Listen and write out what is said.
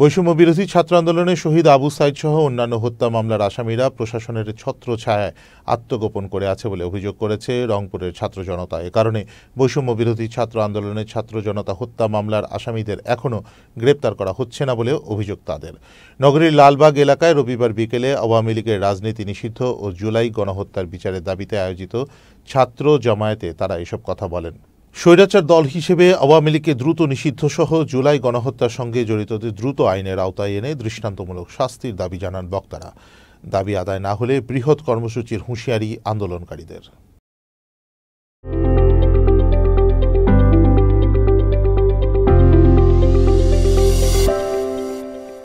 বৈষম্য বিরোধী ছাত্র আন্দোলনে শহীদ আবু সাইদ সহ অন্যান্য হত্যা মামলার আসামিরা প্রশাসনের ছত্র ছায়ায় আত্মগোপন করে আছে বলে অভিযোগ করেছে রংপুরের ছাত্র জনতা এ কারণে বৈষম্য বিরোধী ছাত্র আন্দোলনে ছাত্র জনতা হত্যা মামলার আসামিদের এখনও গ্রেপ্তার করা হচ্ছে না বলে অভিযোগ তাদের নগরীর লালবাগ এলাকায় রবিবার বিকেলে আওয়ামী লীগের রাজনীতি নিষিদ্ধ ও জুলাই গণহত্যার বিচারের দাবিতে আয়োজিত ছাত্র জমায়েতে তারা এসব কথা বলেন স্বৈরাচার দল হিসেবে আওয়ামী লীগকে দ্রুত নিষিদ্ধসহ জুলাই গণহত্যার সঙ্গে জড়িতদের দ্রুত আইনের আওতায় এনে দৃষ্টান্তমূলক শাস্তির দাবি জানান বক্তারা দাবি আদায় না হলে বৃহৎ কর্মসূচির হুঁশিয়ারি আন্দোলনকারীদের